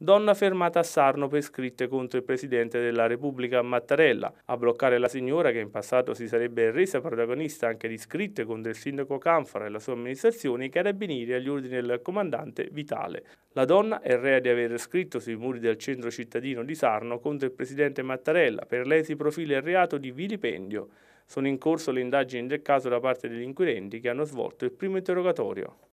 Donna fermata a Sarno per scritte contro il Presidente della Repubblica Mattarella. A bloccare la signora che in passato si sarebbe resa protagonista anche di scritte contro il sindaco Canfara e la sua amministrazione, i carabinieri agli ordini del comandante Vitale. La donna è rea di aver scritto sui muri del centro cittadino di Sarno contro il Presidente Mattarella. Per lei si profila il reato di vilipendio. Sono in corso le indagini del caso da parte degli inquirenti che hanno svolto il primo interrogatorio.